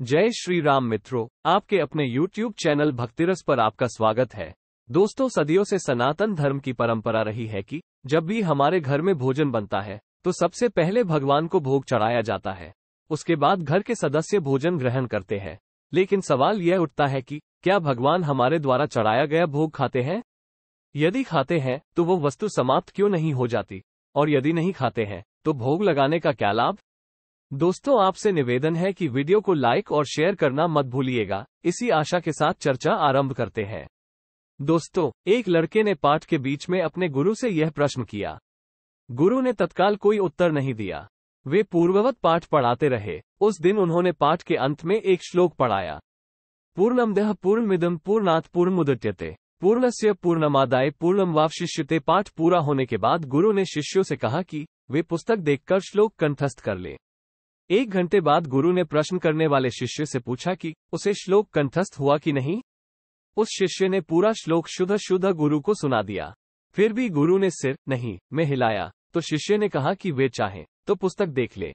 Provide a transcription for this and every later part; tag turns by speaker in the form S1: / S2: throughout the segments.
S1: जय श्री राम मित्रों आपके अपने YouTube चैनल भक्तिरस पर आपका स्वागत है दोस्तों सदियों से सनातन धर्म की परंपरा रही है कि जब भी हमारे घर में भोजन बनता है तो सबसे पहले भगवान को भोग चढ़ाया जाता है उसके बाद घर के सदस्य भोजन ग्रहण करते हैं लेकिन सवाल यह उठता है कि क्या भगवान हमारे द्वारा चढ़ाया गया भोग खाते हैं यदि खाते हैं तो वो वस्तु समाप्त क्यों नहीं हो जाती और यदि नहीं खाते हैं तो भोग लगाने का क्या लाभ दोस्तों आपसे निवेदन है कि वीडियो को लाइक और शेयर करना मत भूलिएगा इसी आशा के साथ चर्चा आरंभ करते हैं दोस्तों एक लड़के ने पाठ के बीच में अपने गुरु से यह प्रश्न किया गुरु ने तत्काल कोई उत्तर नहीं दिया वे पूर्ववत पाठ पढ़ाते रहे उस दिन उन्होंने पाठ के अंत में एक श्लोक पढ़ाया पूर्णमदेह पूर्णमिदम पूर्णाथ पूर्ण मुदट्यते पूर्णस्य पूर्णमादाय पूर्णम शिष्यते पाठ पूरा होने के बाद गुरु ने शिष्यों से कहा कि वे पुस्तक देखकर श्लोक कंठस्थ कर ले एक घंटे बाद गुरु ने प्रश्न करने वाले शिष्य से पूछा कि उसे श्लोक कंठस्थ हुआ कि नहीं उस शिष्य ने पूरा श्लोक शुद्ध शुद्ध गुरु को सुना दिया फिर भी गुरु ने सिर नहीं में हिलाया तो शिष्य ने कहा कि वे चाहें तो पुस्तक देख ले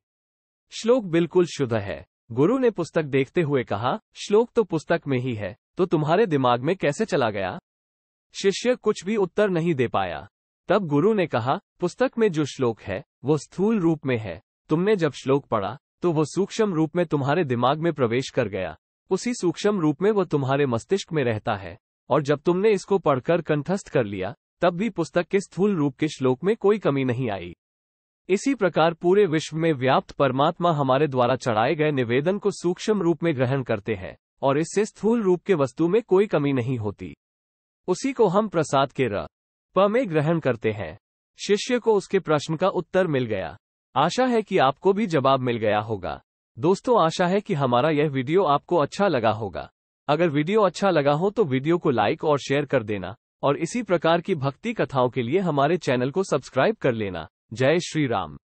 S1: श्लोक बिल्कुल शुद्ध है गुरु ने पुस्तक देखते हुए कहा श्लोक तो पुस्तक में ही है तो तुम्हारे दिमाग में कैसे चला गया शिष्य कुछ भी उत्तर नहीं दे पाया तब गुरु ने कहा पुस्तक में जो श्लोक है वो स्थूल रूप में है तुमने जब श्लोक पढ़ा तो वो सूक्ष्म रूप में तुम्हारे दिमाग में प्रवेश कर गया उसी सूक्ष्म रूप में वह तुम्हारे मस्तिष्क में रहता है और जब तुमने इसको पढ़कर कंठस्थ कर लिया तब भी पुस्तक के स्थूल रूप के श्लोक में कोई कमी नहीं आई इसी प्रकार पूरे विश्व में व्याप्त परमात्मा हमारे द्वारा चढ़ाए गए निवेदन को सूक्ष्म रूप में ग्रहण करते हैं और इससे स्थूल रूप के वस्तु में कोई कमी नहीं होती उसी को हम प्रसाद के र प में ग्रहण करते हैं शिष्य को उसके प्रश्न का उत्तर मिल गया आशा है कि आपको भी जवाब मिल गया होगा दोस्तों आशा है कि हमारा यह वीडियो आपको अच्छा लगा होगा अगर वीडियो अच्छा लगा हो तो वीडियो को लाइक और शेयर कर देना और इसी प्रकार की भक्ति कथाओं के लिए हमारे चैनल को सब्सक्राइब कर लेना जय श्री राम